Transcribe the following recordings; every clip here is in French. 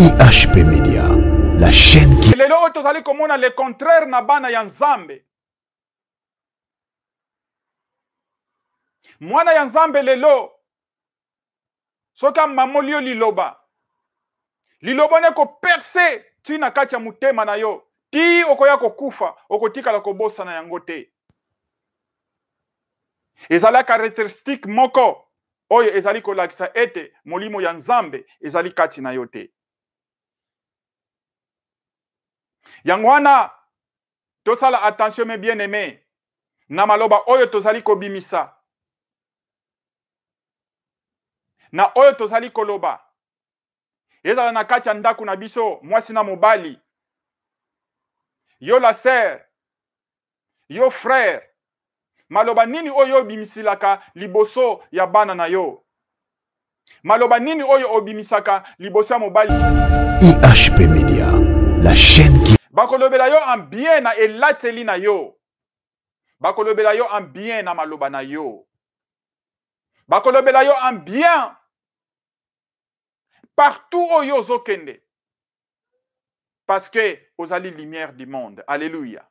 ihp media la chaîne qui... lelo oyo tozali komona le contraire na bana ya nzambe mwana ya nzambe lelo soki amamoli yo liloba liloba wana ekoperse ntina kati ya motema na yo ti okoya kokufa okotikala kobosana yango te ezali karakteristike moko oyo ezali kolakisa ete molimo ya nzambe ezali kati na yo te yango wana tosala attention mes bien aimé na maloba oyo tozali kobimisa na oyo tozali koloba ezala na kati ya ndako na biso mwasi na mobali yo la sœur yo frère maloba nini oyo obimisilaka liboso ya bana na yo maloba nini oyo obimisaka liboso ya mobali IHP Media la chaîne bakolobela yo en bien na elateli na yo bakolobela yo en bien na maloba na yo bakolobela yo en bien partout oyo ozokende parce que ozali lumière du monde alléluia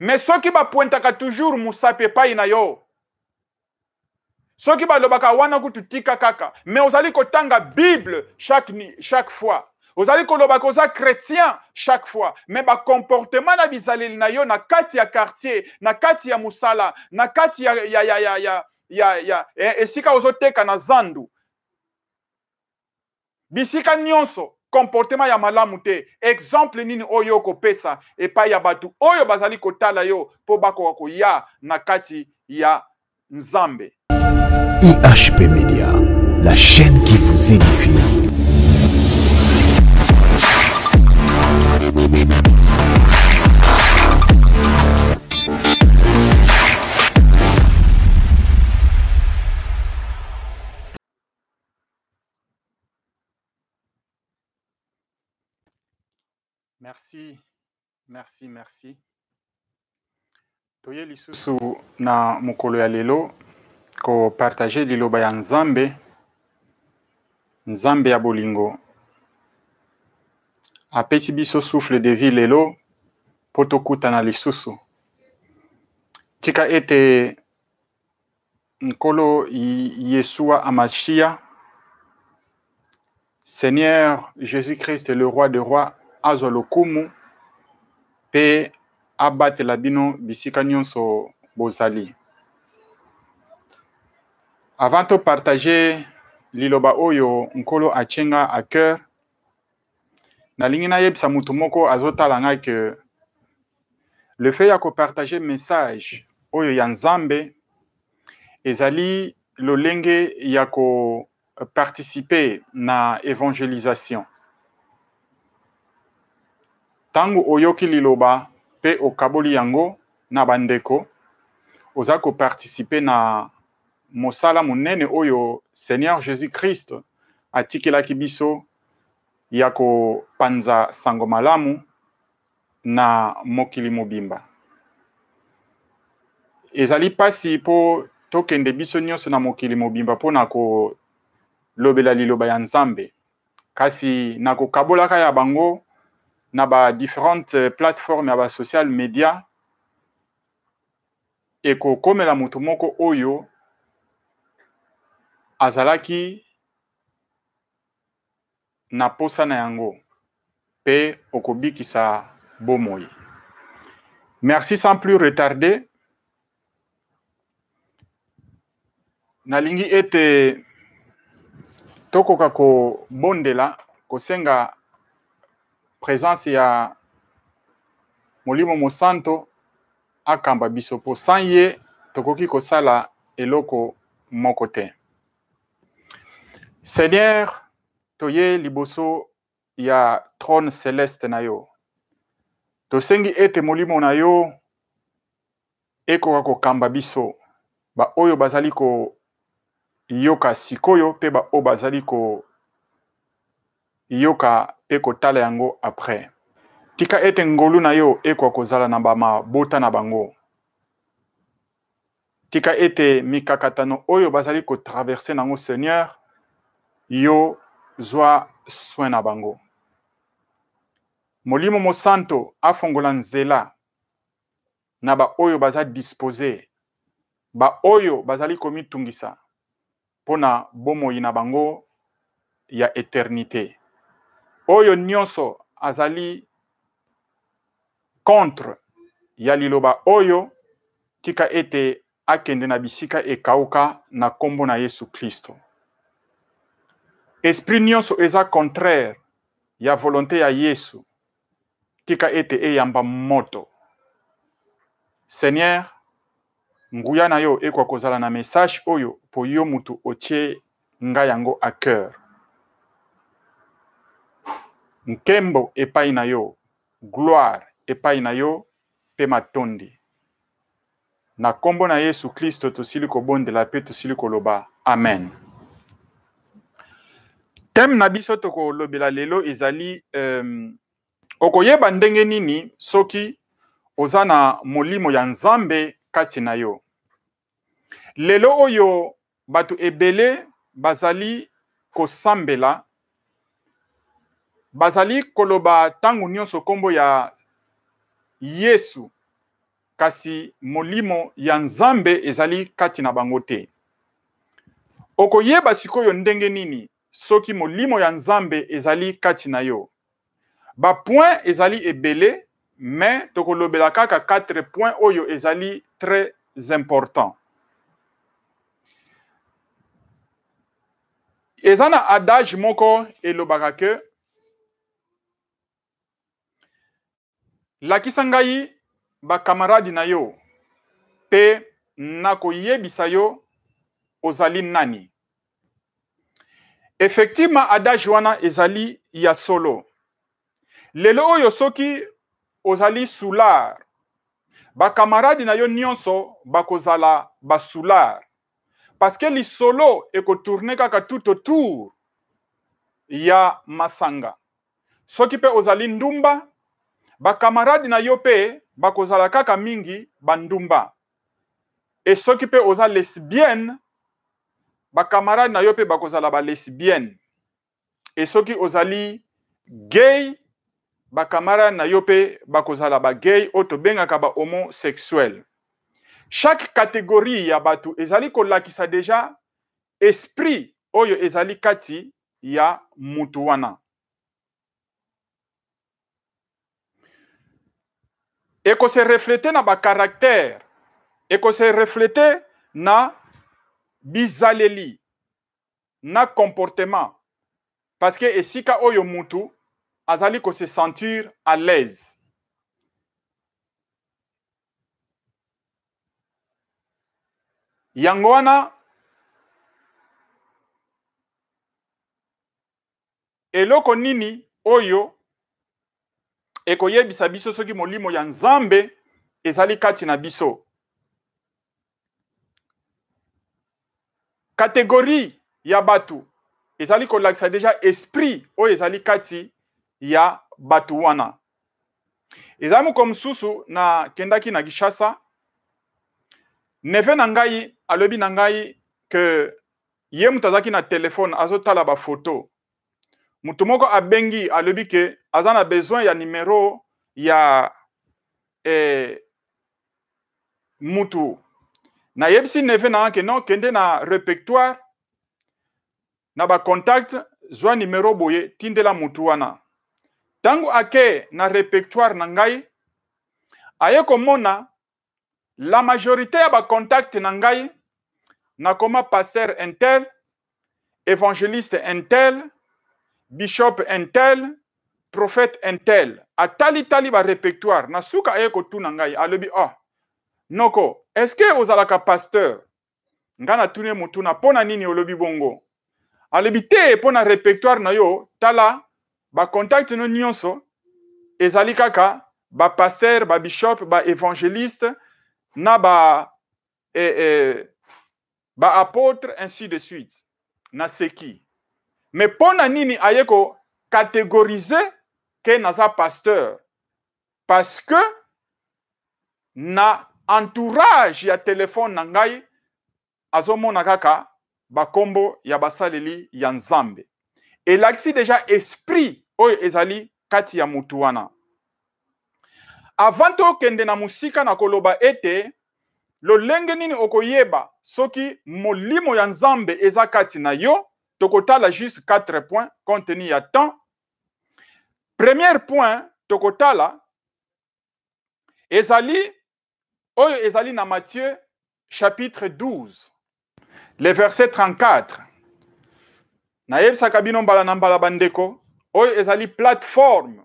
mais soki bapointaka toujours mosapi epai na yo soki balobaka wana kutu tika kaka mais ozali kotanga bible chaque, chaque fois vous allez chrétien chaque fois Mais comportement na na yo na ya quartier na ya ya ya ya ya, ya, ya, ya, ya, ya, ya vous êtes na zandu bisika nyonso comportement ya malamu te exemple nini oyoko pesa, et ya bato oyo bazali kotala yo mpo ko ya, na kati ya nzambe ihp media la chaîne qui vous édifie Merci, merci, merci. toye lisusu na mokolo ya lelo partage liloba ya nzambe nzambe ya bolingo apesi biso souffle de vie lelo mpo tokutana lisusu tika ete nkolo yeshua amashia seigneur jésus christ le roi de rois azwa lokumu mpe abatela bino bisika nyonso bozali avant topartage liloba oyo nkolo atie nga a cœur nalingi nayebisa motu moko azotala ngai ke le fait ya kopartage message oyo ya nzambe ezali lolenge ya koparticipe na évangélisation ntango oyoki liloba mpe okaboli yango na bandeko oza kopartisipe na mosala monene oyo seigneur jésus christ atikelaki biso ya kopanza sango malamu na mokili mobimba ezali mpasi mpo tokende biso nyonso na mokili mobimba mpona kolobela liloba ya nzambe kasi na kokabolaka ya bango na différentes euh, plateformes Et social media comme moto moko oyo azalaki na posa na yango okobikisa bomoi merci sans plus retarder nalingi ete tokoka ko kosenga presence ya molimo mosantu akamba biso mpo san ye tokoki kosala eloko moko te seigneur toye liboso ya trône celeste na yo tosengi ete molimo na yo ekoka kokamba biso baoyo bazali koyoka sikoyo mpe baoyo bazali ko yoka e kotala yango apres tika ete ngolu na yo ekoka kozala na bamabota na bango tika ete mikakatano oyo bazali kotraverse nango seigneur yo zwa soin na bango molimo mosantu afongola nzela na baoyo baza dispose baoyo bazali komitungisa mpo na bomoi na bango ya eternité oyo nyonso azali contre ya liloba oyo tika ete akende na bisika ekauka na nkombo na yesu kristo esprit nyonso eza contraire ya volonté ya yesu tika ete eyamba moto seigneur nguya na yo ekoka kozala na message oyo po yo motu otie ngai yango a cœur nkembo epai na yo gloire epai na yo mpe matondi na nkombo na yesu klisto tosili kobondela mpe tosili koloba amen teme na biso tokolobela lelo ezali um, okoyeba ndenge nini soki oza na molimo ya nzambe kati na yo lelo oyo bato ebele bazali kosambela bazali koloba ntango nyonso nkombo ya yesu kasi molimo ya nzambe ezali kati na bango te okoyeba sikoyo ndenge nini soki molimo ya nzambe ezali kati na yo bapoint ezali ebele me tokolobela kaka 4 point oyo ezali très important eza na adage moko elobaka ke lakisa ngai bakamaradi na yo mpe nakoyebisa yo ozali nani effectivement adage wana ezali ya solo lelo oyo soki ozali soulard bakamaradi na yo nyonso bakozala basoulard parce que lisolo ekotourne kaka tout autour ya masanga soki mpe ozali ndumba bakamaradi na yo mpe bakozala kaka mingi bandumba e soki mpe oza lesbienne bakamaradi na yo mpe bakozala balesbienne e soki ozali gay bakamaradi na yo mpe bakozala bagay oyo tobengaka bahomosexuel chaque catégorie ya bato ezali kolakisa deja esprit oyo ezali kati ya mutu wana ekose reflete na bakaractere ekose reflete na bizaleli na comportement parce que esika oyo mutu azali kose sentir à l'aise yango wana eloko nini oyo ekoyebisa biso soki molimo ya nzambe ezali kati na biso kategori ya bato ezali kolakisa deja esprit oyo ezali kati ya bato wana ezali moko mosusu nakendaki na kishasa neve na ngai alobi na ngai ke ye moto azalaki na telefone azotala bafoto moto moko abengi alobi ke aza na besoin ya numero ya eh, mutu nayebisi neve na yanke non kende na repertoire na bacontact zwa numero boye tindela mutu wana ntango ake na repertoire na ngai aye komona la majorité ya bacontacte na ngai nakoma paster intel évangéliste intel bishop entel prophète entel atalitali barepertoire na suka aye kotuna ngai alobi oh ah, noko eske ozalaka pasteur ngai natuni ye motuna mpo na nini olobi bongo alobi te mpo na repertoire na yo tala bakontakte no nyonso ezali kaka bapaster babishop baévangéliste na ba eh, eh, baapôtre ainsi de suite na seki me mpo na nini aye kokategorize ke naza pasteur parce que na entourage ya telefone na ngai azomona kaka bakombo ya basaleli ya nzambe elakisi deja esprit oyo ezali kati ya motu wana avant tokende na mosika na koloba ete lolenge nini okoyeba soki molimo ya nzambe eza kati na yo Tokota a juste quatre points contenus à temps. Premier point, Tokotala, Ezali, Oyo Ezali na Matthieu, chapitre 12, le verset 34. Naeb Sakabino mbala Nambala bandeko oyo ezali plateforme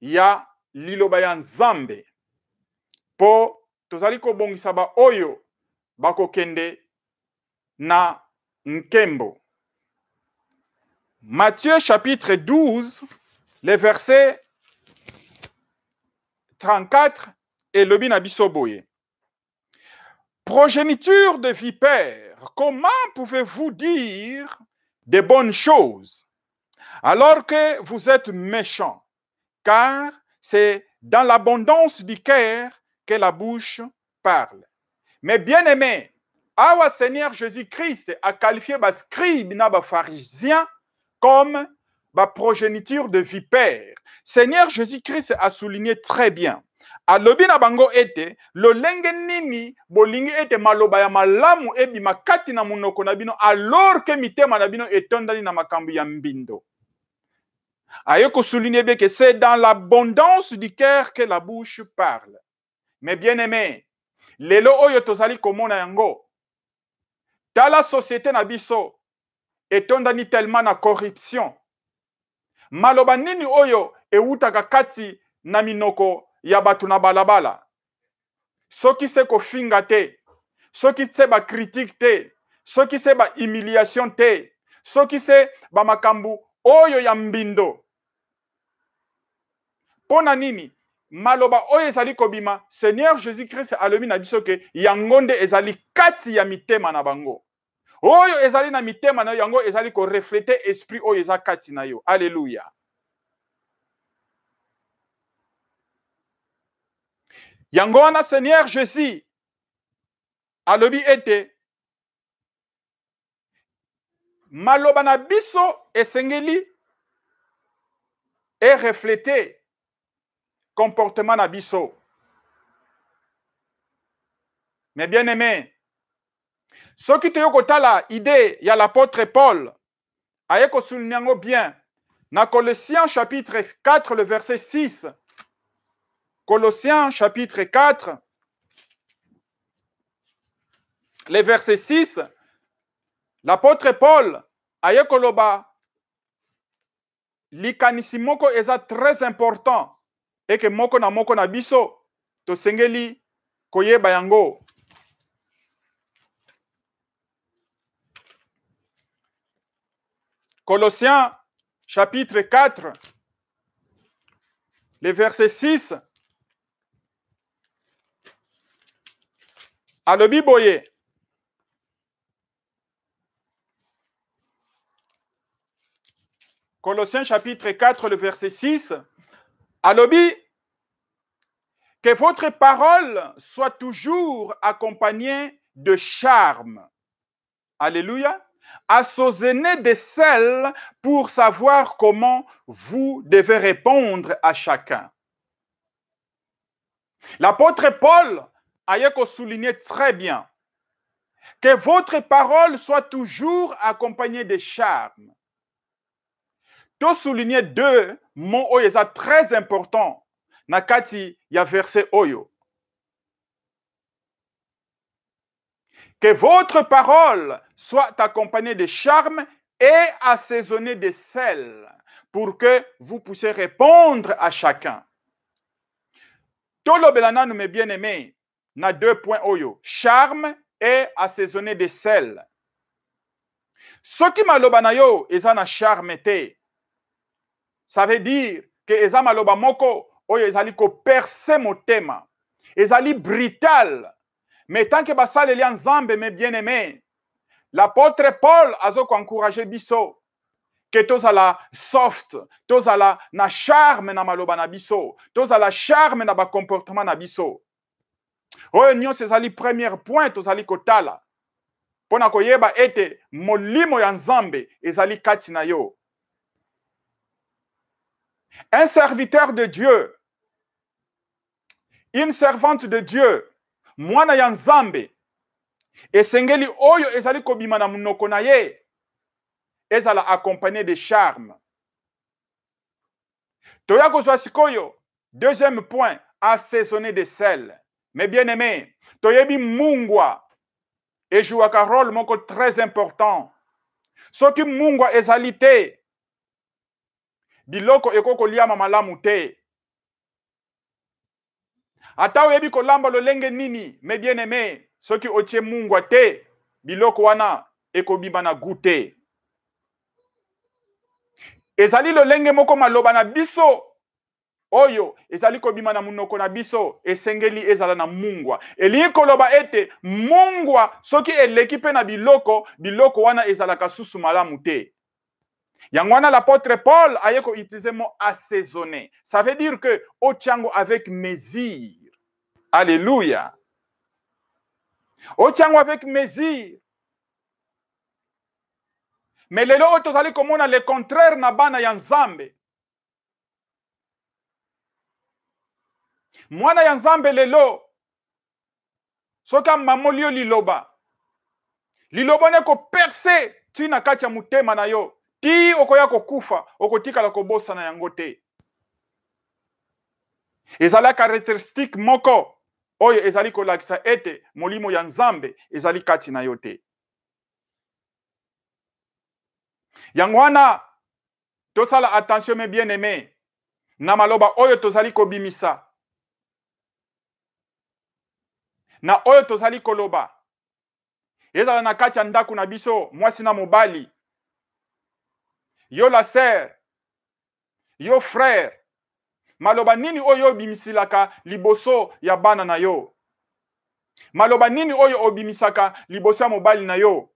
ya liloba ya nzambe mpo Saba oyo, bako kende, na Nkembo. Matthieu chapitre 12, les versets 34 et le Binabisoboye. Progéniture de vipère, comment pouvez-vous dire des bonnes choses alors que vous êtes méchant Car c'est dans l'abondance du cœur que la bouche parle. Mais bien aimés, Awa Seigneur Jésus-Christ a qualifié les scribes les pharisiens comme la progéniture de vipères. Seigneur Jésus-Christ a souligné très bien. A l'obinabango bango ete lenge nini bolingi ete maloba ya malamu ebi makati na monoko na alors ke mitema na bino etondani na makambu ya mbindo souligne bien que c'est dans l'abondance du cœur que la bouche parle mais bien aimé lelo oyo tozali komona yango tala société na biso etondani telema na corruption maloba nini oyo ewutaka kati na minoko ya bato na balabala soki se kofinga te soki se bakritike te soki se bahumiliation te soki se bamakambo oyo ya mbindo mpo na nini maloba oyo ezali kobima seigneur jésus christ alobi na biso ke yango nde ezali kati ya mitema na bango oyo ezali na mitema na yo yango ezali koreflete esprit oyo eza kati na yo alleluya yango wana seigneur jésus alobi ete maloba na biso esengeli ereflete comportement abyssaux. mais bien-aimés, idée il y a l'apôtre paul y a souligne bien na colossiens chapitre 4 le verset 6 colossiens chapitre 4 le verset 6 l'apôtre paul aye loba, très important et moko na moko na biso tosengeli koyeba yango Colossiens chapitre 4, les versets 6 à le Colossiens chapitre 4, le verset 6 alobi que votre parole soit toujours accompagnée de charme. Alléluia. assosénez de sel pour savoir comment vous devez répondre à chacun. L'apôtre Paul a souligné très bien que votre parole soit toujours accompagnée de charme to souligner deux mots très important nakati ya verset oyo que votre parole soit accompagnée de charme et assaisonnée de sel pour que vous puissiez répondre à chacun le monde mes bien-aimés na deux points oyo charme et assaisonnée de sel Ce soki m'a na yo c'est na charme ça veut dire que ezama maloba moko oyo ezali koperse motema ezali brutal me que basaleli l'e nzambe mes bien aimés l'apôtre paul azokoencourage biso ke tozala soft tozala na charme na maloba na biso la charme na comportement na biso oyo nyonso ali premier point tozali kotala mpo na koyeba ete molimo ya nzambe ezali kati yo un serviteur de Dieu, une servante de Dieu, moi na ya nzambe esengeli oyo ezali kobima na munoko na ye ezala accompagné de charmes. toya kozwa sikoyo deuxième point assaisonné de sel mais bien aimé toyebi mungwa ezwwaka role moko très important soki mungwa ezalité biloko ekoki koliama malamu te ata oyebi kolamba lolenge nini me bien aime soki otie mungwa te biloko wana ekobima na gu te ezali lolenge moko maloba na biso oyo ezali kobima na munoko na biso esengeli ezala na mungwa elingi koloba ete mungwa soki eleki mpe na biloko biloko wana ezalaka susu malamu te Yangwana, l'apôtre Paul a utilisé mot assaisonné. Ça veut dire que Ochango avec mesure. Alléluia. Ochango avec mesure. Mais les autres, on a le contraire na bana ya Nzambe. Mwana ya Nzambe lelo soka amamoli liloba liloba ne koperse tu kati ya mutema na yo ti okoya kokufa okotikala kobosana yango te ezalaka karakteristike moko oyo ezali kolakisa ete molimo ya nzambe ezali kati na yo te yango wana tosala attention me bien aime na maloba oyo tozali kobimisa na oyo tozali koloba ezala na kati ya ndako na biso mwasi na mobali yo la sœur yo frère maloba nini oyo obimisilaka liboso ya bana na yo maloba nini oyo obimisaka liboso ya mobali na yo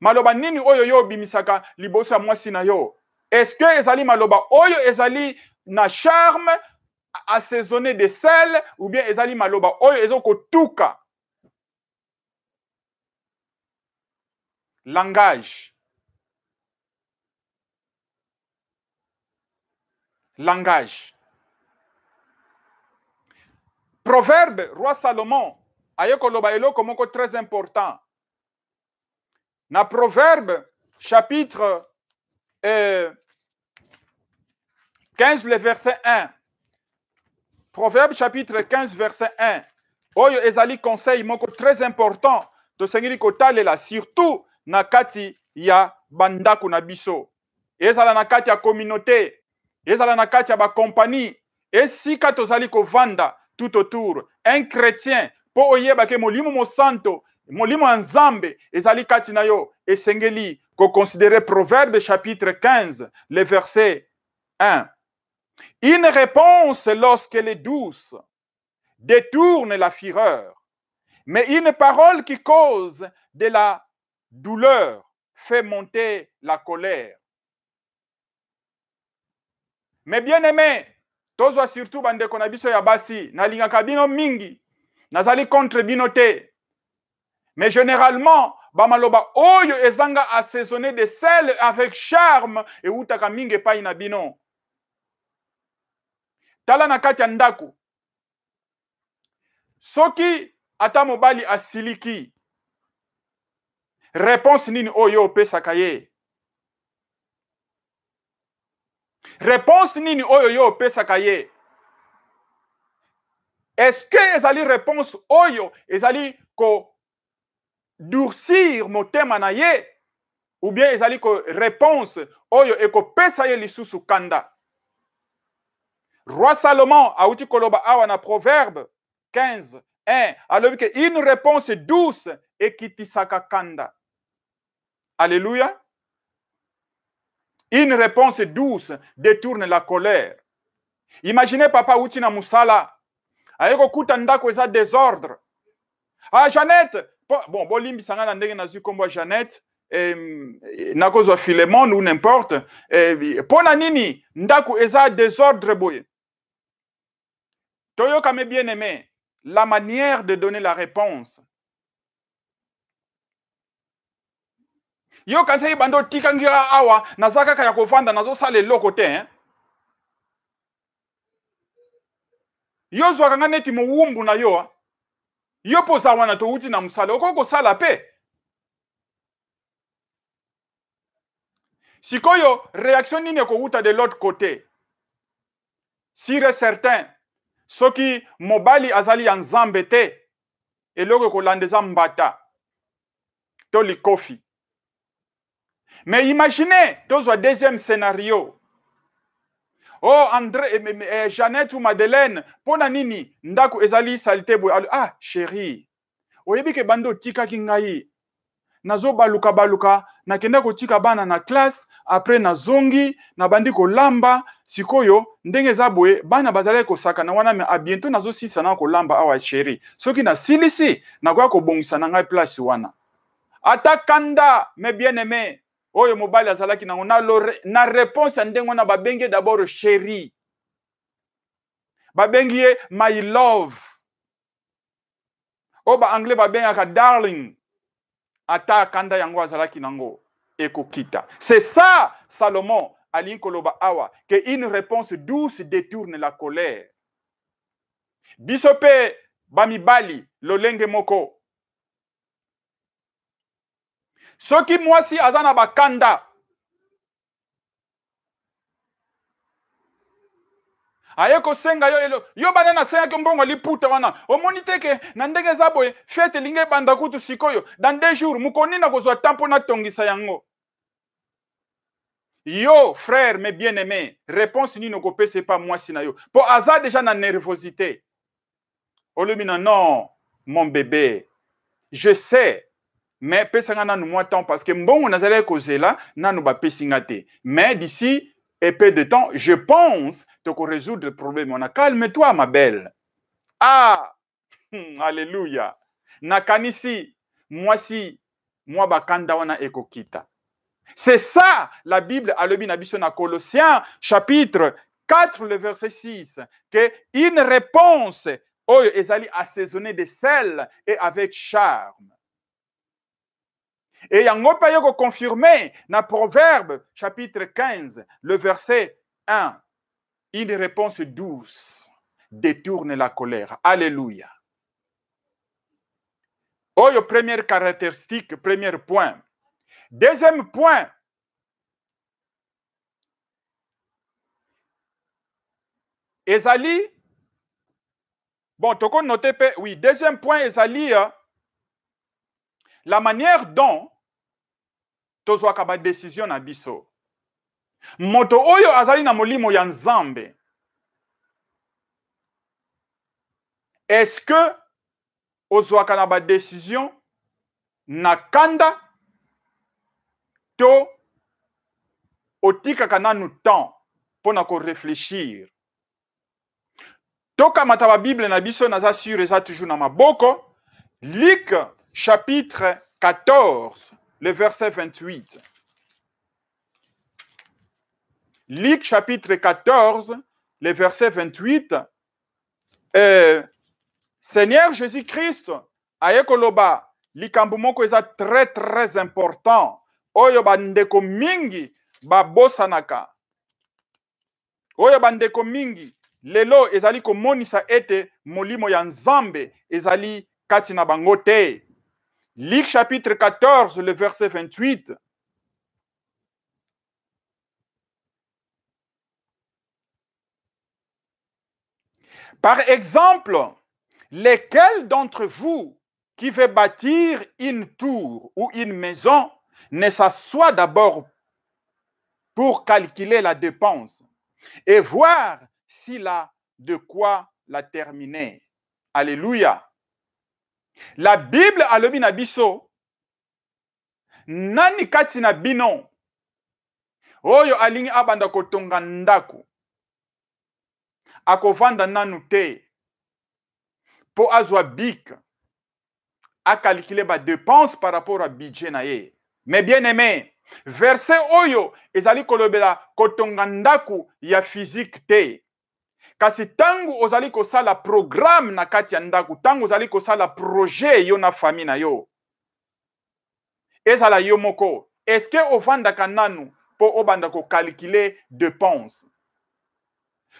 maloba nini oyo yo obimisaka liboso ya mwasi na yo est-ce que ezali maloba oyo ezali na charme assaisonné de sel ou bien ezali maloba oyo ezokotuka langage langage. Proverbe, roi Salomon, très important. Na Proverbe, chapitre 15, euh, le verset 1. Proverbe, chapitre 15, verset 1. Oyo ezali conseil moko très important et kotalela surtout na kati ya bandako na biso ezala na kati ya communauté ezala na kati ya bakompani esika tozali kovanda tout autour un chrétien mpo oyeba ke molimo mosanto molimo en nzambe ezali kati na yo esengeli koconsidere proverbe chapitre 15 le verset 1 une réponse lorsqu'elle est douce détourne la fureur mais une parole qui cause de la douleur fait monter la colère me bien aime tozwa surtout bandeko na biso ya basi nalingaka bino mingi nazali contre bino te mais généralement bamaloba oyo ezanga assaisonné de sel avec charme ewutaka mingi epai na bino tala na kati ya ndako soki ata mobali asiliki réponse nini oyo opesaka ye Réponse nini oyo yo opesaka ye que ezali réponse oyo ezali durcir motema na ye ou bien ezali ko réponse oyo ekopesa ye lisusu kanda roi salomon auti koloba awa na proverbe 15 1 alobi ke une réponse douce ekitisaka kanda Alléluia. Une réponse douce détourne la colère. Imaginez papa uti na musala ndako désordre. Ah Jeannette, bon bolimbisanga na ndenge le kombo Jeannette Nakozo Philemon ou n'importe nini ndako eza désordre Toyo me bien aimé, la manière de donner la réponse yo kanisa yebanda otikangira awa naza kaka ya kovanda nazosala eloko te eh? yo zwaka nga neti mowumbu na yo yo mpo oza wana towuti na mosala okoki kosala mpe sikoyo réaction nini ekowuta de l'autre côté sire certain soki mobali azali ya nzambe te eloko ekolanda eza mbata to likofi Mais imaginez, dans un deuxième scénario, oh André, eh, eh, eh, Jeannette ou Madeleine, mpona nini ndako ezali salite boye ah chéri oyebi ke bando otikaki ngai nazobaluka baluka nakenda kotika bana na classe après nazongi nabandi kolamba sikoyo ndenge eza boye bana bazalaki kosakana wana me abiento nazosilisa na kolamba awa sheri soki nasilisi nakoya kobongisa na ngai place wana ata kanda me bien aimé oyo mobali azalaki nango na, na réponse ya ndenge wana babenge dabord sheri babengi ye my love oyo baanglais babengaka darling ata akanda yango azalaki nango ekokita c'est ça salomon alingi koloba awa ke une réponse douce détourne la colère biso mpe bamibali lolenge moko soki mwasi aza na bakanda aye kosenga yo elo yo bana nasengaki mbongo liputa wana omoni te ke na ndenge eza boye fete elingi ebanda kutu sikoyo dans deux jours mokoni na kozwa ta mpo natongisa yango yo frère mes bien aimé réponse nini okopesa epa mwasi na yo mpo aza deja na nervosité olobi na non mon bébé je sais Mais pesanga nanu mwa temps parce que mbongo nazali mais d'ici et peu de temps je pense résoudre le problème a calme-toi ma belle ah Alléluia. si, nakanisi mwasi mwa bakanda wana ekokita c'est ça la bible alobi na colossiens chapitre 4 le verset 6 que une réponse oyo ezali assaisonnée de sel et avec charme et il yango pas encore confirmé na Proverbe chapitre 15, le verset 1. Une réponse douce détourne la colère. Alléluia. Oh, première caractéristique, premier point. Deuxième point. Ezali, bon, tu noté, oui, deuxième point, Ezali, hein. la manière dont tozwaka badesizio na biso moto oyo azali na molimo ya nzambe est-ce que ozwaka na badesizio na kanda to otikaka nanu temps mpo na koreflechir tokamata babible na biso naza sur eza toujours na maboko lik chapitre 14 le verset 28. Luc chapitre 14, le verset 28. Seigneur Jésus-Christ, ayekoloba likambo moko eza très très important oyo bandeko mingi babosanaka oyo bandeko mingi lelo ezali komonisa ete molimo ya nzambe ezali kati bango te Luc chapitre 14, le verset 28. Par exemple, lesquels d'entre vous qui veut bâtir une tour ou une maison ne s'assoit d'abord pour calculer la dépense et voir s'il a de quoi la terminer. Alléluia. la bible alobi na biso nani kati na bino oyo alingi abanda kotonga ndako akovanda nanu te mpo azwa bike akalkile badepense par rapport ya budget na ye mais bien aimé verset oyo ezali kolobela kotonga ndako ya physique te kasi ntango ozali kosala programe na kati ya ndako ntango ozali kosala projet yo na fami na yo ezala yo moko eske ovandaka nanu mpo obanda kokalkule dépense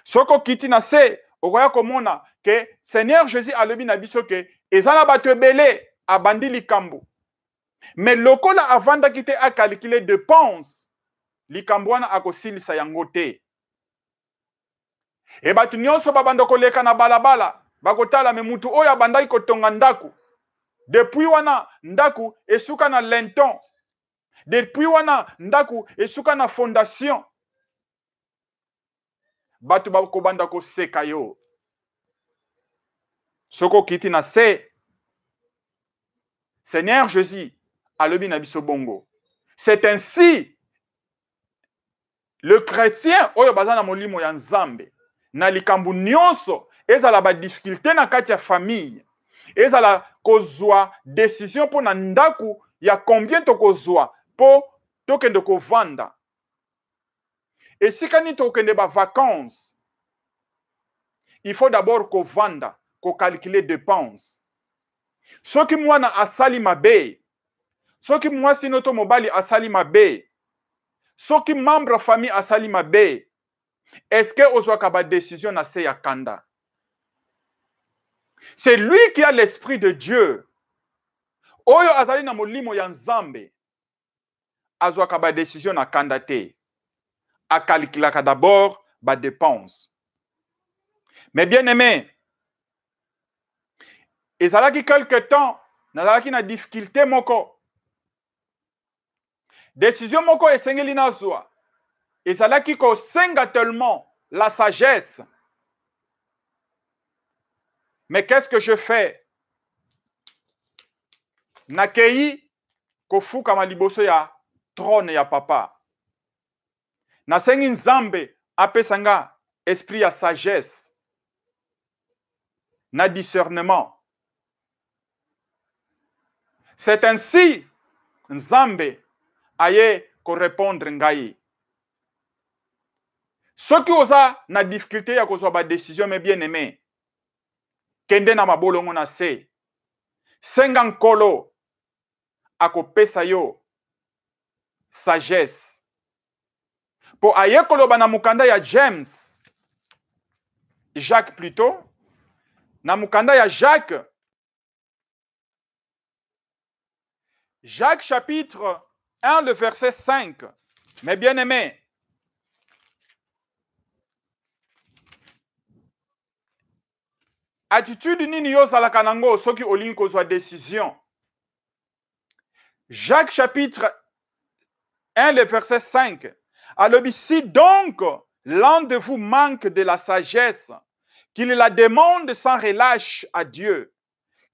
soki okiti na se okoya komona ke seigneur jésus alobi na biso ke eza na bato ebele abandi likambo me lokola avandaki te akalkule dépense likambo wana akosilisa yango te e bato nyonso babanda koleka na balabala bakotala me mutu oyo abandaki kotonga ndako depuis wana ndako esuka na linton depuis wana ndako esuka na fondation bato bakobanda koseka yo soki okiti na se seigneur jésus alobi na biso bongo c'est ainsi le chrétien oyo baza na molimo ya nzambe na likambo nyonso ezala badiffikulté na kati ya famille ezala kozwa décision mpo na ndako ya combien tokozwa mpo tokende kovanda esika nini tokende bavacance il faut d'abord kovanda kocalcule dépense soki mwana asali mabe soki mwasi noto mobali asali mabe soki membre ya famille asali mabe eske ozwaka badesizio na se na seyakanda. c'est lui qui a l'esprit de dieu oyo azali na molimo ya nzambe Azwakaba décision na kanda te kalikilaka d'abord dépense. mais bien aimé ezalaki quelque temps nazalaki na difficulté moko Décision moko esengeli nazwa ezalaki kosenga tellement la sagesse mais qu'est-ce que je fais nakei kofukama liboso ya trône ya papa na nzambe apesa nga esprit ya sagesse na discernement c'est ainsi nzambe aye korépondre ngai soki osa na difficulté ya kozwa décision, mes bien aimés. kende na mabolongo na se senga nkolo akopesa yo sagesse Pour aye koloba na mukanda ya james jacques plutôt. na mukanda ya jacques jacques chapitre 1 le verset 5 mes bien aimés attitude nini qui nango soki olingi kozwa décision jacques chapitre 1 le verset 5 Alors, si donc l'un de vous manque de la sagesse qu'il la demande sans relâche à dieu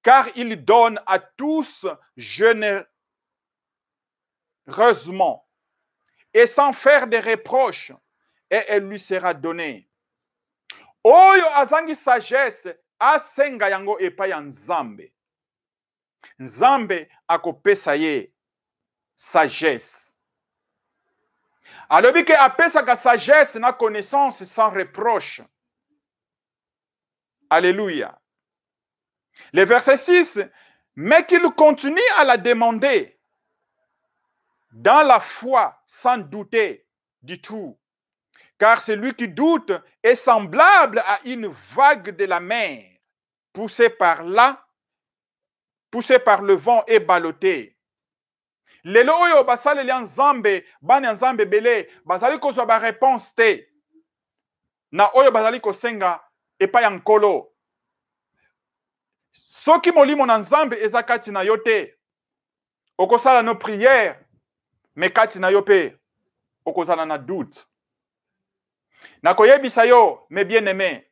car il donne à tous généreusement et sans faire de reproches et elle lui sera donnée oyo azangi sagesse asenga yango zambé ya nzambe nzambe akopesa ye sagesse alobi ke apesaka sagesse na connaissance sans reproche alléluia le verset 6 mais qu'il continue à la demander dans la foi sans douter du tout car celui qui doute est semblable à une vague de la mer, poussée par là, poussée par le vent et ballottée. lelo oyo basaleli ya nzambe bana ya nzambe ebele bazali kozwa bareponse te na oyo bazali kosenga epai ya nkolo soki molimo na nzambe eza kati na yo te okosala no priere me kati na yo mpe okozala na doute nakoyebisa bisayo mes bien-aimés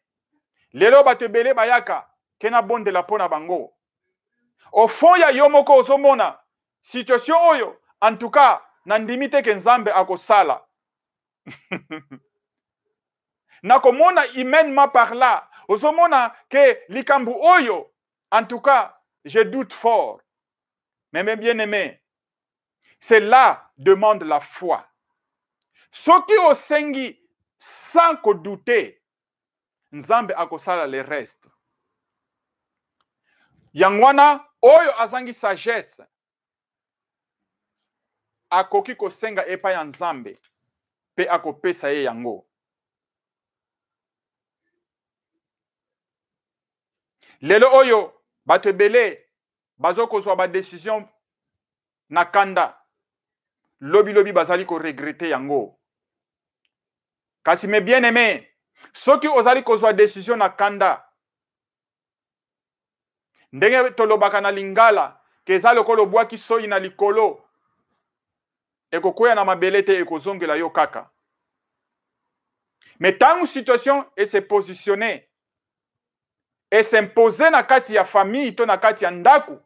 lelo bato bayaka de la peau na bango fond ya yomoko osomona, situation oyo en tout cas kenzambe te ke nzambe akosala nakomona ma par là osomona ke likambu oyo en tout cas je doute fort mais mes bien-aimés c'est là demande la foi soki osengi sans kodute nzambe akosala le reste yango wana oyo azangi sagesse akoki kosenga epai ya nzambe mpe akopesa ye yango lelo oyo bato ebele baza kozwa badesizio na kanda lobilobi bazali koregrete yango kasi me bien aimé soki ozali kozwa desizio na kanda ndenge tolobaka na lingala ke eza lokola obwaki soi na likolo ekokweya na mabele te ekozongela yo kaka me ntango situation ese positionne esimpose na kati ya famille to na kati ya ndako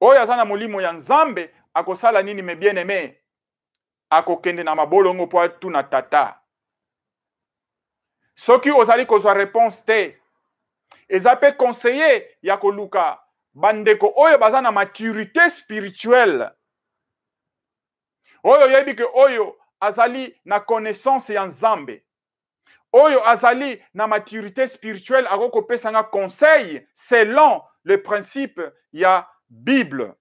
oyo aza na molimo ya nzambe akosala nini me bien aimé kende na mabolongo tu na tata soki ozali kozwa réponse te eza conseiller conseiller ya bande bandeko oyo baza na maturité spirituelle oyo yebi ke oyo azali na connaissance ya zambe. oyo azali na maturité spirituelle akokopesa nga conseil selon le principe ya bible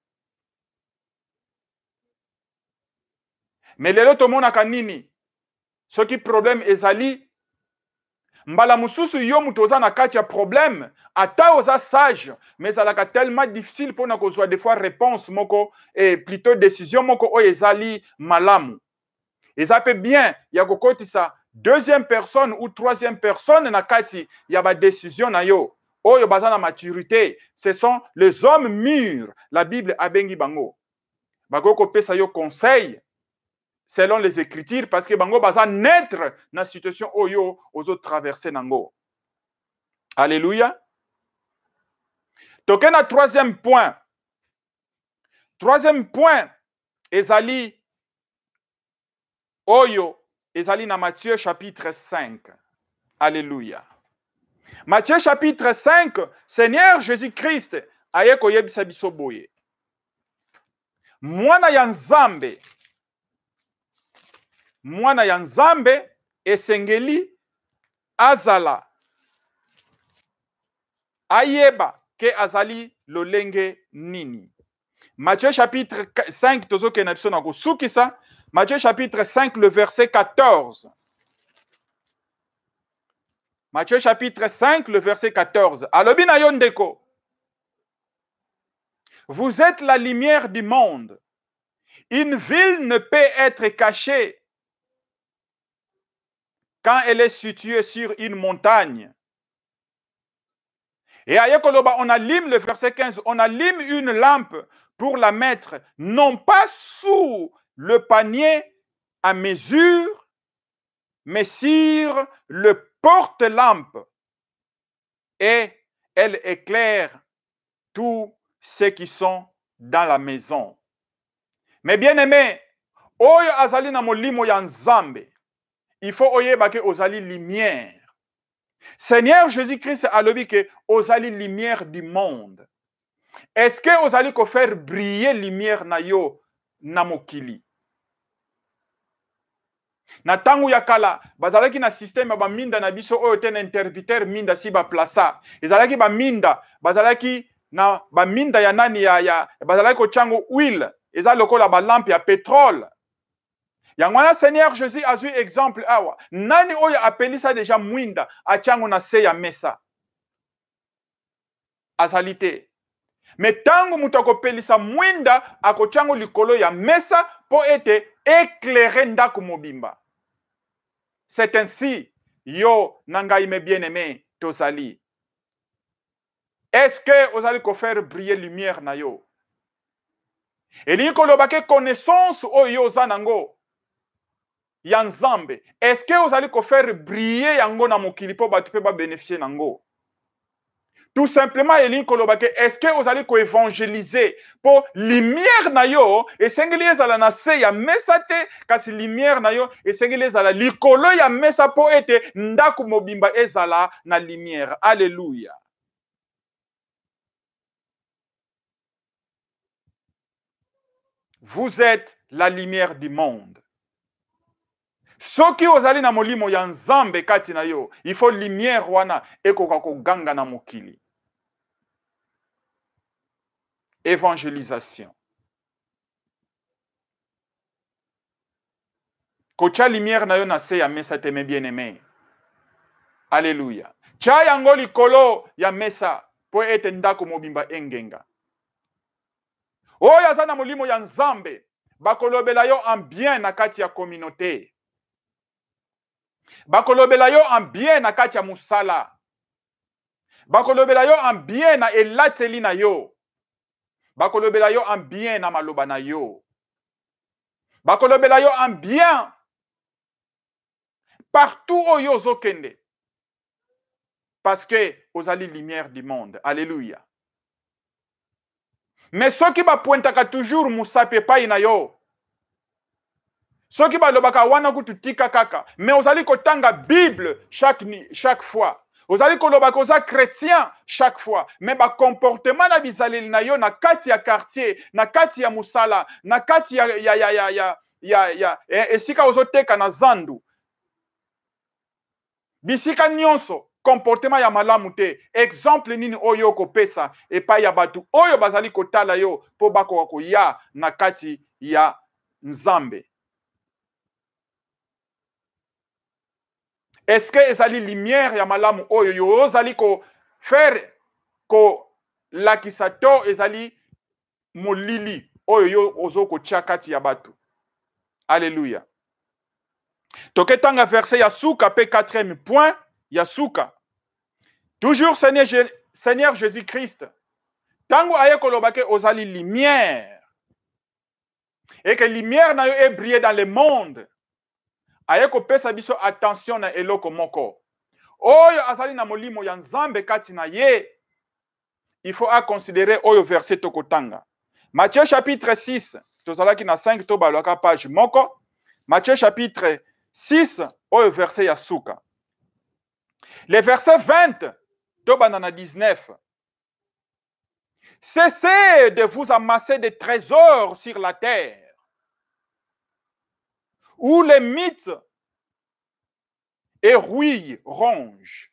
mais lelo tomonaka nini soki problème ezali mbala mususu yo moto oza na kati ya problème ata oza sage mais ezalaka tellement difficile mpona kozwa des fois réponse moko et plutôt décision moko oyo ezali malamu eza bien ya kokotisa deuxième personne ou troisième personne na kati ya badécision na yo oyo baza na maturité ce sont les hommes mûrs la bible abengi bango bakoki kopesa yo conseil selon les Écritures parce que bango baza naître la situation oyo autres traverser nango. Alléluia. Donc, un troisième point. Troisième point, Ezali Oyo, Ezali na Matthieu chapitre 5. Alléluia. Matthieu chapitre 5, Seigneur Jésus-Christ, aye biso boye. Mwana ya Nzambe, ke azali nini Matthieu chapitre 5 Matthieu chapitre 5 le verset 14 Matthieu chapitre 5 le verset 14 Vous êtes la lumière du monde. Une ville ne peut être cachée quand elle est située sur une montagne. Et à Yekoloba, on allume le verset 15, on allume une lampe pour la mettre, non pas sous le panier à mesure, mais sur le porte-lampe. Et elle éclaire tous ceux qui sont dans la maison. Mais bien aimé, oyo Azalina molimo il faut oyer aux ozali lumière. Seigneur Jésus-Christ alobi que ozali lumière du monde. Est-ce que ozali ko faire briller lumière na yo na mokili? na tangu ya kala bazalaki na système ba minda na biso oyo te na interpreter minda si plaça. ezalaki minda. bazalaki na ba minda ya nani ya, ya bazalaki chango huile eza lokola lampe ya pétrole. Yangwana seigneur jésus a eu exemple awa nani oyo apelisa déjà mwinda a tchango na se ya mesa azali Mais tango ntango pelisa akopelisa mwinda ko tchango likolo ya mesa po ete éclairé ndako mobimba c'est ainsi yo nangai me bien aimé tozali est-ce que ozali faire briller lumière na yo elingi ba bake connaissance oyo yo nango est ya nzambe eske ozali kofaire briller yango na mokili mpo bato mpe babénéficie nango tout simplement elingi koloba ke eske ozali koévangélize pour lumière na yo esengeli ezala na se ya mesa te kasi lumière na yo esengeli ezala likolo ya mesa mpo ete ndako mobimba ezala na lumière Alléluia. vous êtes la lumière du monde soki ozali na molimo ya nzambe kati na yo ifo lumière wana ekoka koganga na mokili évangélisation kotya lumière na yo na se ya mesa teme bien aimé alleluya tya yango likolo ya mesa mpo ete ndako mobimba engenga oyo aza na molimo ya nzambe bakolobela yo en bien na kati ya communauté bakolobela yo en bien na kati ya bakolobela yo en bien na elateli na yo bakolobela yo en bien na malobana yo bakolobela yo en bien partout oyo ozokende parce que ozali lumière du monde alléluia mais qui soki bapointaka toujours mosape epai na yo soki balobaka wana kutu tika kaka me ozali kotanga bible chaque, chaque fois ozali kolobaka oza chrétien chaque fois me bacomportement na bizaleli na yo na kati ya quartier na kati ya mosala na kati ya, ya, ya, ya, ya, ya, ya eh, esika ozoteka na zandu bisika nyonso comportement ya malamu te exemple nini oyo okopesa epai ya bato oyo bazali kotala yo mpo bakoka koya na kati ya nzambe eske ezali lumière ya malamu oyo yo ozali kofere ko lakisato ezali molili oyo yo ko kati yabatu. bato To toke tanga verset ya suka 4e point ya toujours seigneur, seigneur jésus christ Tango aye kolobake ozali lumière et que lumière na yo dans le monde ayeko pesa biso attention na eloko moko oyo azali na molimo ya nzambe kati na ye il faut considérer oyo verset tokotanga matthieu chapitre 6 tozalaki na 5 tobalwaka page moko matthieu chapitre 6 oyo verset ya suka le verset 20 tobanda na 19 cessez de vous amasser des trésors sur la terre où les mythes et ruines rongent,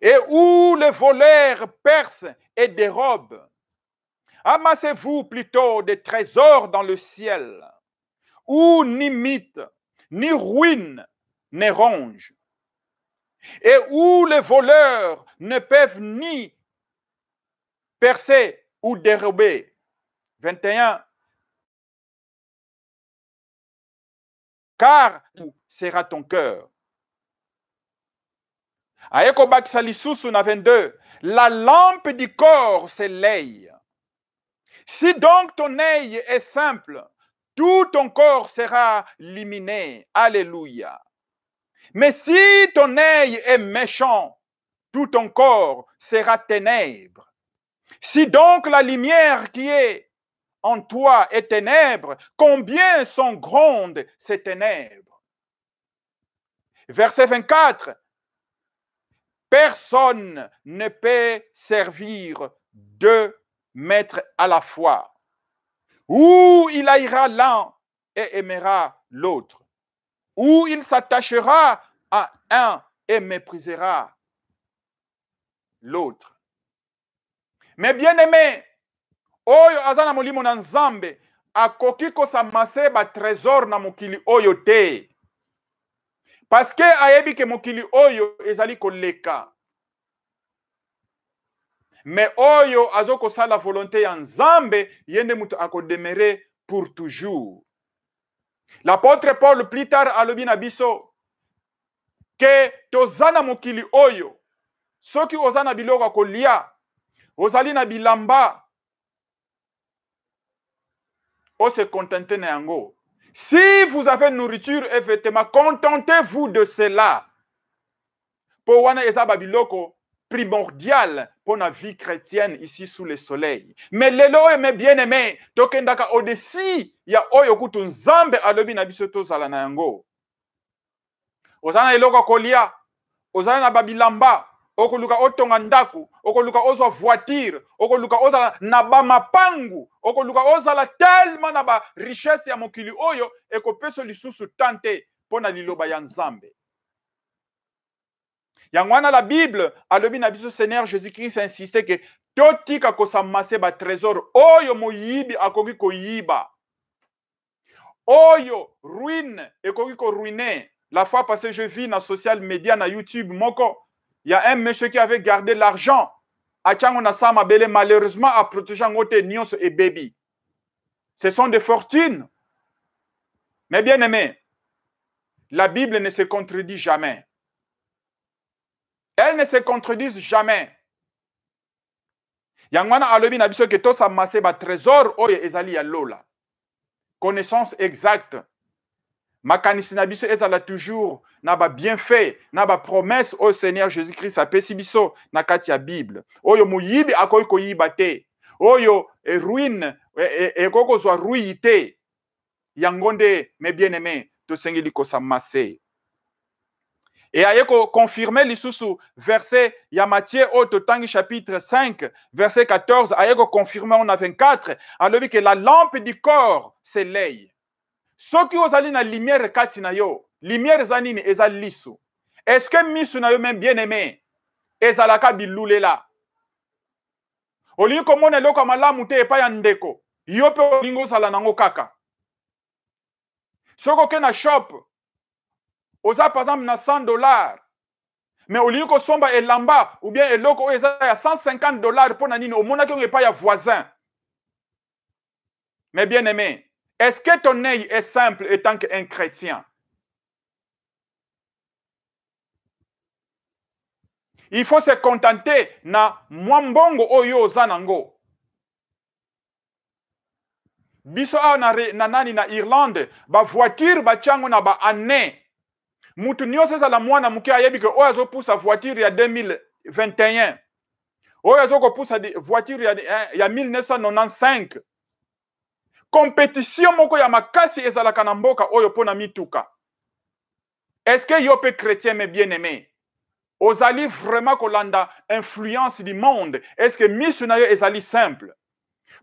et où les voleurs percent et dérobent. Amassez-vous plutôt des trésors dans le ciel, où ni mythes ni ruines ne rongent. et où les voleurs ne peuvent ni percer ou dérober. 21. car sera ton cœur. 22 la lampe du corps c'est l'œil si donc ton œil est simple tout ton corps sera illuminé alléluia mais si ton œil est méchant tout ton corps sera ténèbre si donc la lumière qui est en toi est ténèbres, combien sont grandes ces ténèbres. Verset 24. Personne ne peut servir deux maîtres à la fois. Ou il haïra l'un et aimera l'autre. Ou il s'attachera à un et méprisera l'autre. Mais bien aimé, oyo aza na molimo na nzambe akoki kosama se batrésor na mokili oyo te paske ayebi ke mokili oyo ezali koleka me oyo azokosala volonté ya nzambe ye nde moto akodemere pour toujours l'apôtre paul plus tard alobi na biso ke toza na mokili oyo soki oza na biloko ya kolia ozali na bilamba on oh, se contentez Néango. Si vous avez nourriture et vêtements, contentez-vous de cela. Pour wana esa babiloko primordial pour la vie chrétienne ici sous le soleil. Mais lelo et mes bien-aimés, tokendaka odesi ya oyo kutu nzambe alobi na biso tozala na yango. Ozana eloko kolia, ozana na babilamba, okoluka otonga ndako okoluka ozwa voiture okoluka ozala na bamapangu okoluka ozala telema na barichesse ya mokili oyo ekopesa lisusu tan te mpo na liloba ya nzambe yango wana la bible alobi na biso seigneur jésus christ insiste ke totika kosamase batrésor oyo moyibi akoki koyiba oyo ruine ekoki koruine la fois passé je vis na social media na youtube moko Il y a un monsieur qui avait gardé l'argent. à Samabele, malheureusement, a à protéger Nyons et Baby. Ce sont des fortunes. Mais bien aimé, la Bible ne se contredit jamais. Elle ne se contredit jamais. Yangwana alobi na biso tout ça samase ba trésor ezali lola. Connaissance exacte makanisi na biso ezala toujours na fait, na promesse au seigneur jésus christ apesi biso na kati ya bible oyo moyibi akoki koyiba te oyo e ruine e, e, ekoki kozwa mes te yango nde me bien aimé tosengeli Et e aye confirmé lisusu verse ya matie oyo totangi chapitre 5 verset 14 aye on ona 24 alobi que la lampe du corps c'est soki ozali na lumière kati na yo lumière eza nini eza liso est ce que misu na yo meme bien aimé ezalaka bilulela olingi komona eloko ya malamu te epai ya ndeko yo mpe olingi ozala nango kaka soki oke na shop oza par exemple na 100 dollar mais olingi kosomba elamba ou bien eloko oyo eza ya 150 dollar mpo na nini omonaki yango epai ya voisin mais bien aimé Est-ce que ton œil est simple étant qu'un chrétien Il faut se contenter na mwambongo oyo oza nango. Biso awa na, na nani na Irlande, ba voiture batiango na ba année. Mutu nyonso ezala mwana yebi que ke oyo sa voiture ya 2021 oyo sa voiture ya, ya 1995 compétition moko ya makasi ezalaka na mboka oyo mpo na mituka que yo pe chrétien me bien aimé ozali vraiment kolanda influence du monde est misu na yo ezali simple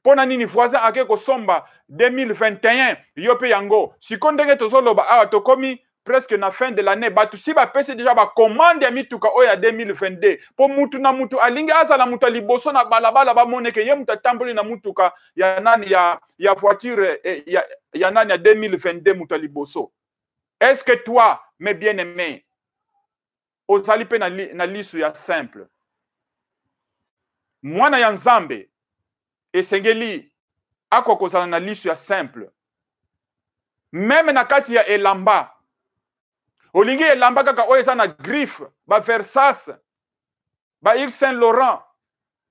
mpo na nini voisin ake somba 2021 yo Si yango siko ndenge tozoloba awa tokomi presque na fin de l'année bato si bapesi déjà bacommande ya mituka oyo ya 2022 mpo mutu na mutu alingi azala mutu ya liboso na balabala bamoneke ye mutu atamboli na mutuka ya nani ya, ya voiture e, ya, ya nani ya 2022 mutu ya liboso est ce que toi mes bien aimé ozali mpe na, li, na lisu ya simple mwana ya nzambe esengeli akoka kozala na lisu ya simple meme na kati ya elamba olingi elamba kaka oyo eza na griffe baversas ba yves saint laurent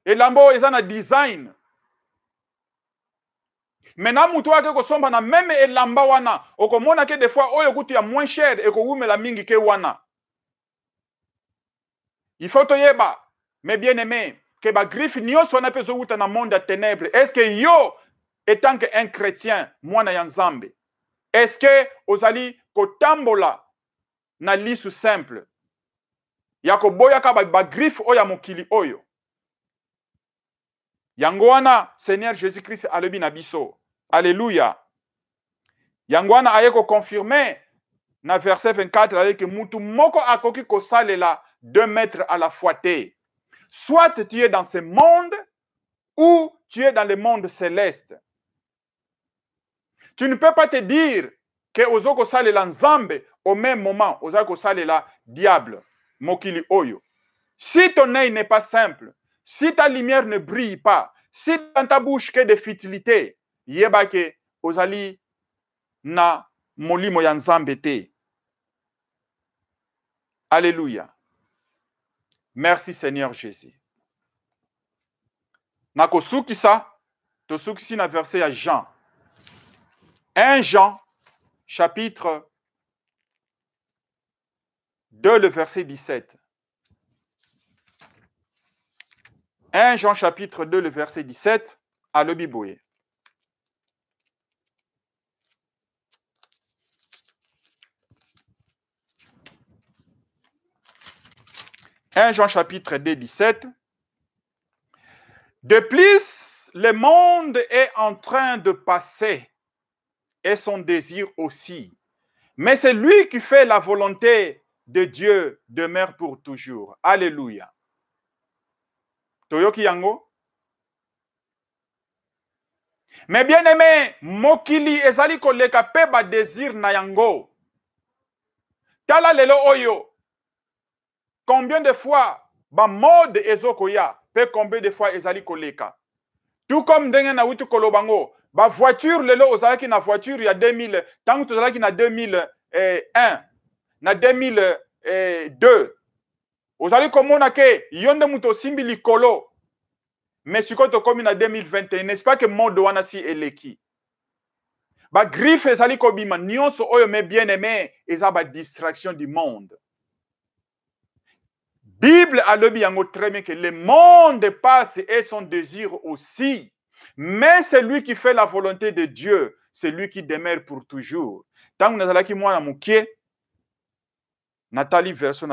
elamba oyo eza na design maintenant motu oyo ake kosomba na meme elamba wana okomona ke des fois oyo okutu ya moins cher ekowumela mingi ke wana ifo toyeba me bien aimé ke bagriffe nyonso wana mpe ezowuta na monde ya ténèbre est ce que yo etant que un chrétien mwana ya nzambe est ce que ozali kotambola na lisu simple ya koboyaka bagriffe oyo ya mokili oyo yango seigneur jésus christ alobi na biso alleluya yango wana aye dans na verset 24 aleki mutu moko akoki kosalela deux mètres à la fois soit tu es dans ce monde ou tu es dans le monde céleste tu ne peux pas te dire ke ozo kosalela nzambe au même moment sale la diable mokili oyo si ton œil n'est pas simple si ta lumière ne brille pas si dans ta bouche que de futilité yeba ke ozali na molimo ya nzambe alléluia merci seigneur jésus nakosukisa si na verset à jean un jean chapitre 2, le verset 17. 1 Jean chapitre 2, le verset 17, à l'Obiboué. « 1 Jean chapitre 2, 17. De plus, le monde est en train de passer et son désir aussi. Mais c'est lui qui fait la volonté de Dieu demeure pour toujours. Alléluia. Toyoki Yango. Mais bien aimé, mokili ezali koleka pe ba désir na yango. Tala lelo oyo. Combien de fois ba mode ezokoya pe combien de fois ezali koleka. Tout comme Dengena kolobango, bavoiture lelo ozalaki na voiture ya 2000 ntango tozalaki na 2001 eh, na 2002 eh, ozali komona ke yo nde moto osimbi likolo me sikoyo tokómi na 2021 nest pas ke mode wana si eleki bagriffe ezali kobima nyonso oyo me bien aimé eza badistraction du monde bible alobi yango très bien ke le monde passe et son désir aussi Mais c'est lui qui fait la volonté de Dieu, c'est lui qui demeure pour toujours. mwana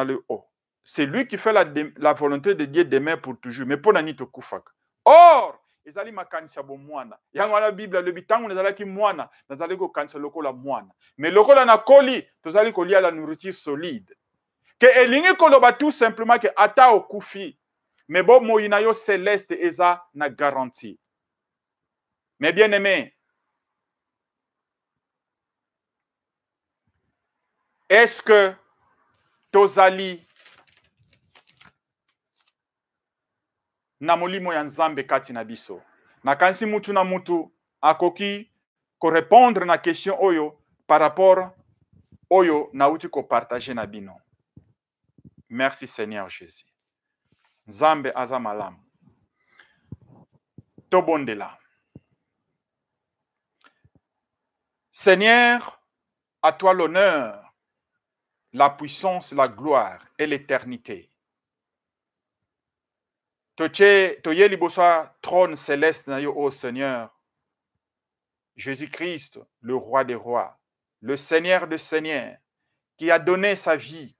le haut. C'est lui qui fait la, volonté de Dieu demeure pour toujours. Mais pour nani Or, ezali makanisa moana. yango la bible nous ntango la mwana nazali kokanisa lokola mwana me lokola nakoli tozali à la nourriture solide ke elingi koloba tout simplement que ata okufi me Mais bon, « yo celeste eza na garantie Mes bien-aimés, est-ce que tozali na molimo ya nzambe kati na biso nakanisi mutu na mutu akoki korépondre na question oyo par rapport oyo nauti kopartage na bino merci seigneur jésus nzambe aza malamu tobondela Seigneur, à toi l'honneur, la puissance, la gloire et l'éternité. Toye le trône céleste ô oh Seigneur. Jésus-Christ, le roi des rois, le Seigneur des seigneurs, qui a donné sa vie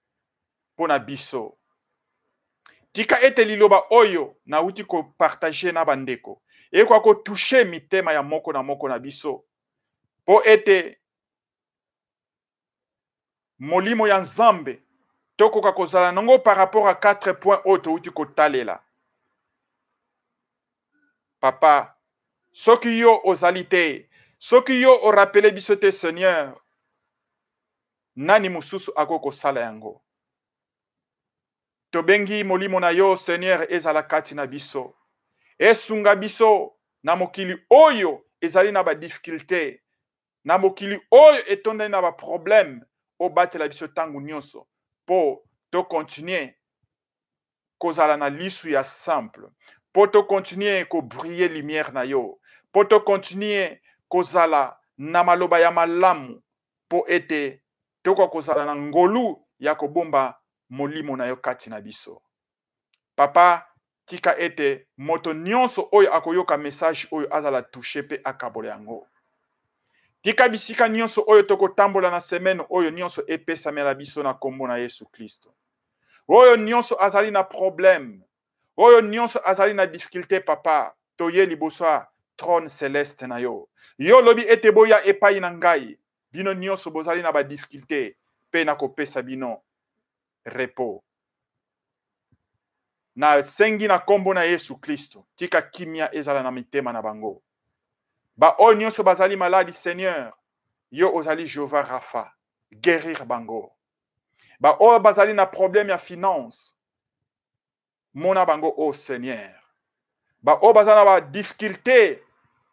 pour nabiso. Tika ete liloba oyo na uti ko partager na bandeko. E kwa ko toucher mitema ya moko na moko na biso. mpo ete molimo ya nzambe tokoka kozala nango par rapport a 4 point oyo touti kotalela papa soki yo ozali te soki yo orapele biso te seigneur nani mosusu akoki kosala yango tobengi molimo na yo seigneur ezala kati na biso esunga biso na mokili oyo ezali na badiffikulté na mokili oyo etondani na baproblème obatela biso ntango nyonso mpo tokontinue kozala na lisu ya simple mpo tokontinue kobrille lumière na yo mpo tokontinue kozala na maloba ya malamu mpo ete tokoka kozala na ngolu ya kobomba molimo na yo kati na biso papa tika ete moto nyonso oyo akoyoka message oyo azala touche mpe akabola yango tika bisika nyonso oyo tokotambola na semene oyo nyonso epesamela biso na nkombo na yesu kristo oyo nyonso azali na problème oyo nyonso azali na difficulté papa toye liboso ya trône celeste na yo yo olobi ete boya epai na ngai bino nyonso bozali na badifficulté mpe nakopesa bino repo nasengi na nkombo na yesu kristo tika kimia ezala na mitema na bango ba onyo oh, nyonso bazali maladi seigneur yo ozali Jova rafa guérir bango ba o oh, bazali na problème ya finance mona bango o oh, seigneur ba o bazali na difficulté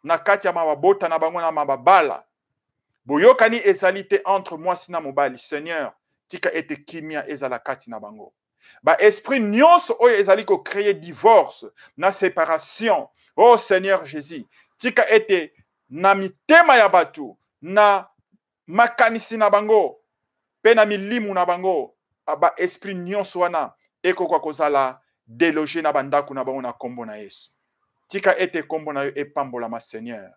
na kati ya bota na bango na mababala boyokani ezali te entre moi na mobali seigneur tika ete kimia ezala kati na bango baesprit nyonso oyo ezali créer divorce na séparation o oh, seigneur jésus tika ete na mitema ya bato na makanisi na bango mpe na milimu na bango baesprit nyonso wana ekoka kozala deloge na bandako na bango na nkombo na yesu tika ete nkombo na yo epambolama seigneur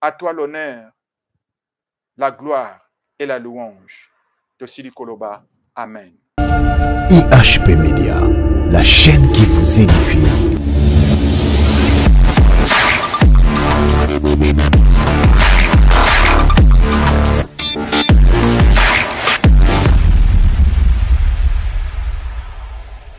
à toi l'honneur la gloire et la louange tosili koloba amen ihp media la chaîne qui vous édifie bye